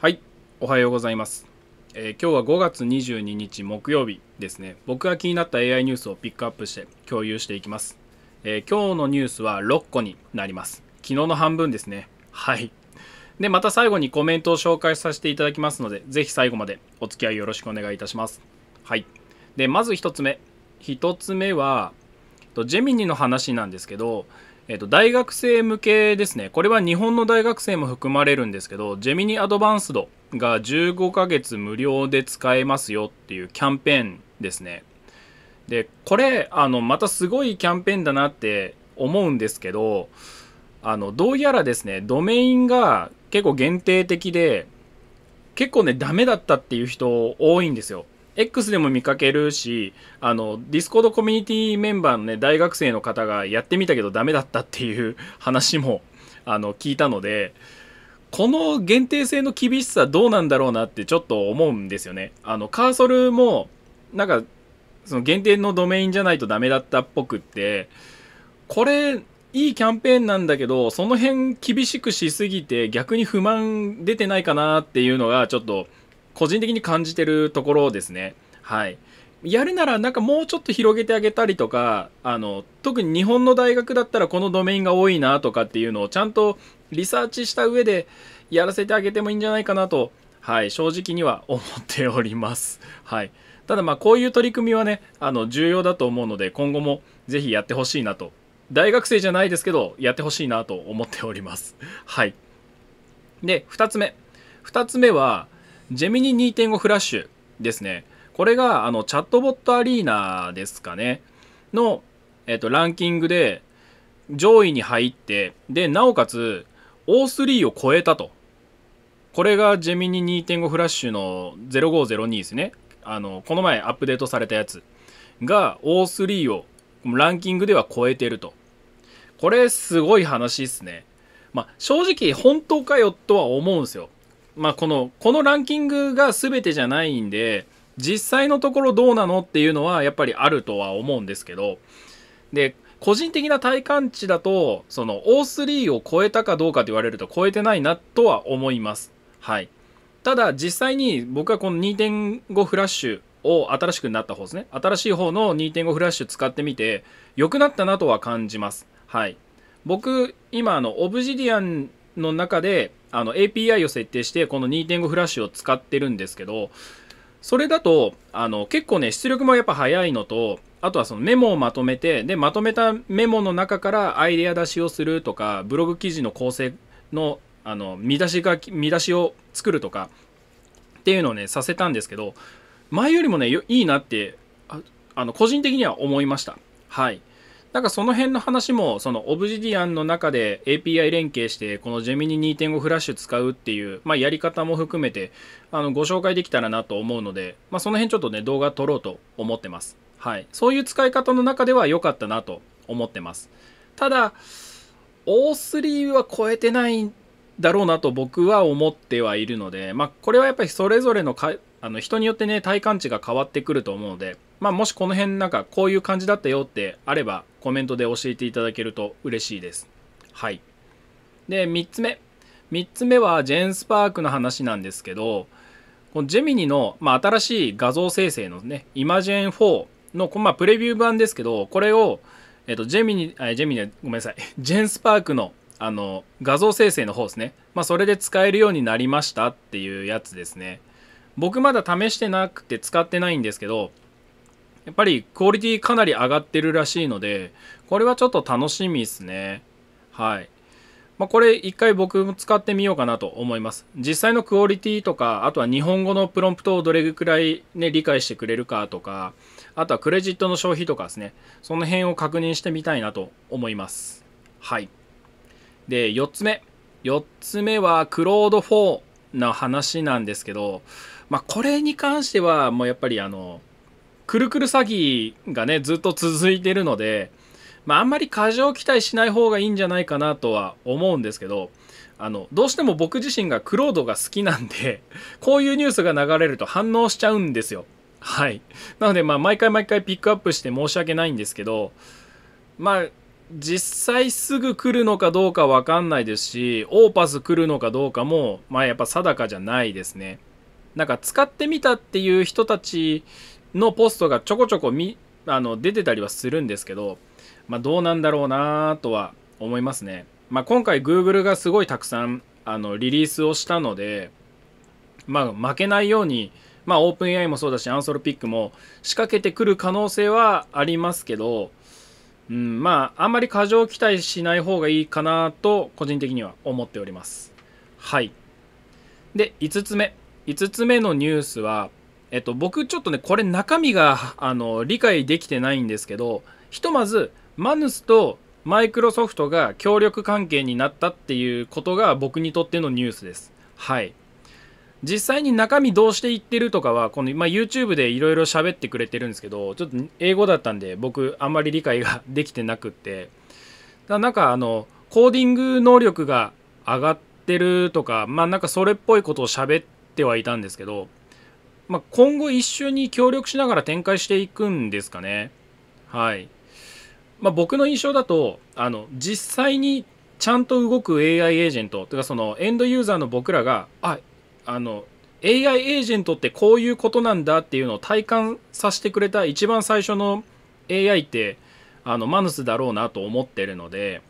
はいおはようございます、えー、今日は5月22日木曜日ですね僕が気になった AI ニュースをピックアップして共有していきます、えー、今日のニュースは6個になります昨日の半分ですねはいでまた最後にコメントを紹介させていただきますのでぜひ最後までお付き合いよろしくお願いいたしますはいでまず1つ目1つ目はジェミニの話なんですけどえっと、大学生向けですね。これは日本の大学生も含まれるんですけど、ジェミニアドバンスドが15ヶ月無料で使えますよっていうキャンペーンですね。で、これ、あの、またすごいキャンペーンだなって思うんですけど、あの、どうやらですね、ドメインが結構限定的で、結構ね、ダメだったっていう人多いんですよ。X でも見かけるし、あの、ディスコードコミュニティメンバーのね、大学生の方がやってみたけどダメだったっていう 話も、あの、聞いたので、この限定性の厳しさどうなんだろうなってちょっと思うんですよね。あの、カーソルも、なんか、その限定のドメインじゃないとダメだったっぽくって、これ、いいキャンペーンなんだけど、その辺厳しくしすぎて逆に不満出てないかなっていうのがちょっと個人的に感じてるところですね。はい。やるならなんかもうちょっと広げてあげたりとか、あの、特に日本の大学だったらこのドメインが多いなとかっていうのをちゃんとリサーチした上でやらせてあげてもいいんじゃないかなと、はい、正直には思っております。はい。ただまあこういう取り組みはね、あの、重要だと思うので今後もぜひやってほしいなと。大学生じゃないですけど、やってほしいなと思っております。はい。で、2つ目。2つ目は、ジェミニ2.5フラッシュですね。これが、あの、チャットボットアリーナですかね。の、えっと、ランキングで上位に入って、で、なおかつ、O3 を超えたと。これがジェミニ2.5フラッシュの0502ですね。あの、この前アップデートされたやつが O3 をランキングでは超えてると。これすごい話っすね。まあ、正直本当かよとは思うんですよ。まあ、このこのランキングが全てじゃないんで実際のところどうなのっていうのはやっぱりあるとは思うんですけどで個人的な体感値だとその O3 を超えたかどうかと言われると超えてないなとは思います。はい、ただ実際に僕はこの2.5フラッシュを新しくなった方ですね新しい方の2.5フラッシュ使ってみて良くなったなとは感じます。はい、僕今あのオブジディアンの中であの API を設定してこの2.5フラッシュを使ってるんですけどそれだとあの結構ね出力もやっぱ早いのとあとはそのメモをまとめてでまとめたメモの中からアイデア出しをするとかブログ記事の構成のあの見出しが見出しを作るとかっていうのをねさせたんですけど前よりもねいいなってあの個人的には思いましたはいなんかその辺の話も、そのオブジディアンの中で API 連携して、このジェミニ2.5フラッシュ使うっていう、まあ、やり方も含めて、あの、ご紹介できたらなと思うので、まあ、その辺ちょっとね、動画撮ろうと思ってます。はい。そういう使い方の中では良かったなと思ってます。ただ、O3 は超えてないだろうなと僕は思ってはいるので、まあ、これはやっぱりそれぞれのかあの人によってね体感値が変わってくると思うのでまあ、もしこの辺なんかこういう感じだったよってあればコメントで教えていただけると嬉しいです。はい。で、3つ目。3つ目はジェンスパークの話なんですけど、このジェミニの、まあ、新しい画像生成のね、イマジェン4の、まあ、プレビュー版ですけど、これを、えっと、ジェミニ、えジェミニ、ごめんなさい、ジェンスパークのあの画像生成の方ですね。まあ、それで使えるようになりましたっていうやつですね。僕まだ試してなくて使ってないんですけど、やっぱりクオリティかなり上がってるらしいので、これはちょっと楽しみですね。はい。まあ、これ一回僕も使ってみようかなと思います。実際のクオリティとか、あとは日本語のプロンプトをどれくらいね、理解してくれるかとか、あとはクレジットの消費とかですね、その辺を確認してみたいなと思います。はい。で、4つ目。4つ目は、クロード4の話なんですけど、まあ、これに関しては、もうやっぱりあの、くるくる詐欺がねずっと続いてるので、まあ、あんまり過剰期待しない方がいいんじゃないかなとは思うんですけどあのどうしても僕自身がクロードが好きなんで こういうニュースが流れると反応しちゃうんですよ。はい、なのでまあ毎回毎回ピックアップして申し訳ないんですけどまあ実際すぐ来るのかどうか分かんないですしオーパス来るのかどうかもまあやっぱ定かじゃないですね。なんか使ってみたっていう人たちのポストがちょこちょこみあの出てたりはするんですけど、まあ、どうなんだろうなとは思いますね。まあ、今回 Google がすごいたくさんあのリリースをしたので、まあ、負けないように、まあ、オープン AI もそうだしアンソロピックも仕掛けてくる可能性はありますけど、うん、まああんまり過剰期待しない方がいいかなと個人的には思っております。はい。で5つ目5つ目のニュースはえっと、僕ちょっとね、これ中身が、あの、理解できてないんですけど、ひとまず、マヌスとマイクロソフトが協力関係になったっていうことが僕にとってのニュースです。はい。実際に中身どうしていってるとかは、この、まあ、YouTube でいろいろ喋ってくれてるんですけど、ちょっと英語だったんで、僕、あんまり理解ができてなくって、だなんか、あの、コーディング能力が上がってるとか、まあ、なんかそれっぽいことを喋ってはいたんですけど、まあ、今後一緒に協力しながら展開していくんですかね。はい。まあ、僕の印象だと、あの、実際にちゃんと動く AI エージェント、というかそのエンドユーザーの僕らが、あ、あの、AI エージェントってこういうことなんだっていうのを体感させてくれた一番最初の AI ってあのマヌスだろうなと思ってるので、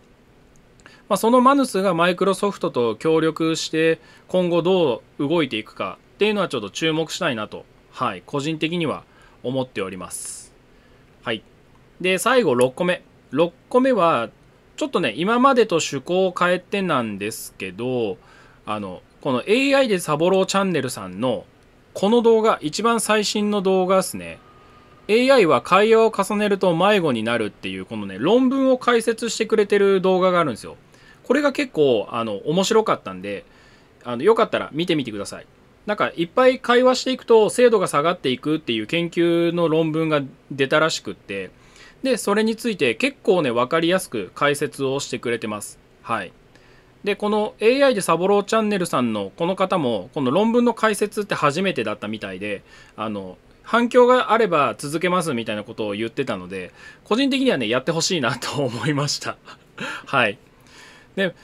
まあ、そのマヌスがマイクロソフトと協力して今後どう動いていくかっていうのはちょっと注目したいなと、はい、個人的には思っております。はい。で、最後6個目。6個目は、ちょっとね、今までと趣向を変えてなんですけど、あの、この AI でサボローチャンネルさんの、この動画、一番最新の動画ですね。AI は会話を重ねると迷子になるっていう、このね、論文を解説してくれてる動画があるんですよ。これが結構、あの、面白かったんで、あの、よかったら見てみてください。なんかいっぱい会話していくと精度が下がっていくっていう研究の論文が出たらしくってでそれについて結構ね分かりやすく解説をしてくれてます。はいでこの AI でサボローチャンネルさんのこの方もこの論文の解説って初めてだったみたいであの反響があれば続けますみたいなことを言ってたので個人的にはねやってほしいなと思いましたはいで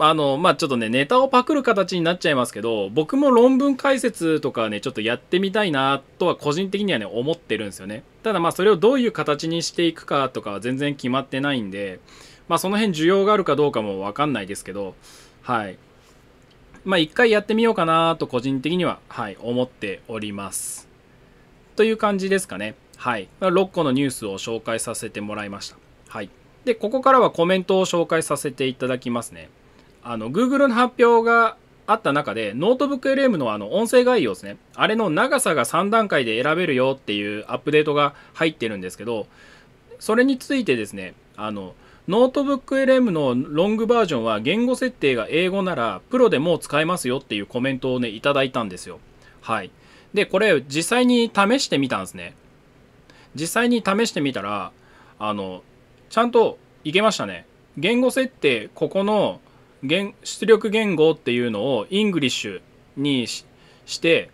あの、まあ、ちょっとね、ネタをパクる形になっちゃいますけど、僕も論文解説とかね、ちょっとやってみたいなとは個人的にはね、思ってるんですよね。ただまあ、それをどういう形にしていくかとかは全然決まってないんで、まあ、その辺需要があるかどうかもわかんないですけど、はい。まあ、一回やってみようかなと個人的には、はい、思っております。という感じですかね。はい。6個のニュースを紹介させてもらいました。はい。で、ここからはコメントを紹介させていただきますね。あの Google の発表があった中でノートブック LM のあの音声概要ですねあれの長さが3段階で選べるよっていうアップデートが入ってるんですけどそれについてですねあのノートブック LM のロングバージョンは言語設定が英語ならプロでも使えますよっていうコメントをねいただいたんですよはいでこれ実際に試してみたんですね実際に試してみたらあのちゃんといけましたね言語設定ここの出力言語っていうのをイングリッシュにして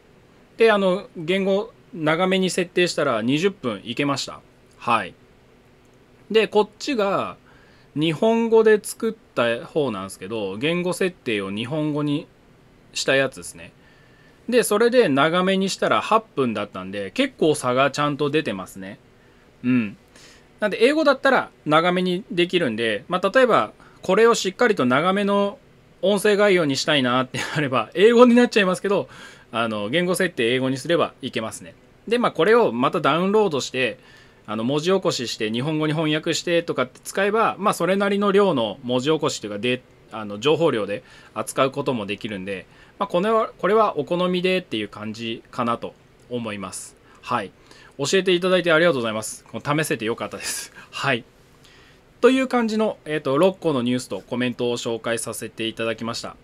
であの言語長めに設定したら20分いけましたはいでこっちが日本語で作った方なんですけど言語設定を日本語にしたやつですねでそれで長めにしたら8分だったんで結構差がちゃんと出てますねうんなんで英語だったら長めにできるんで、まあ、例えばこれをしっかりと長めの音声概要にしたいなってあれば、英語になっちゃいますけど、あの、言語設定英語にすればいけますね。で、まあ、これをまたダウンロードして、あの文字起こしして日本語に翻訳してとかって使えば、まあ、それなりの量の文字起こしというかであの情報量で扱うこともできるんで、まあ、このこれはお好みでっていう感じかなと思います。はい教えていただいてありがとうございます。この試せてよかったです。はい。という感じの、えーと、6個のニュースとコメントを紹介させていただきました。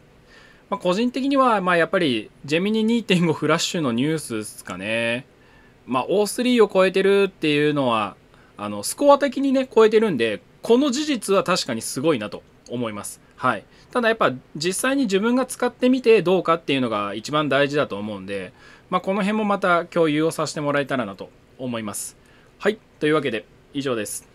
まあ、個人的には、まあ、やっぱりジェミニ2.5フラッシュのニュースですかね。まあ、O3 を超えてるっていうのはあのスコア的にね超えてるんでこの事実は確かにすごいなと思います。はい、ただやっぱ実際に自分が使ってみてどうかっていうのが一番大事だと思うんで、まあ、この辺もまた共有をさせてもらえたらなと思います。はいというわけで以上です。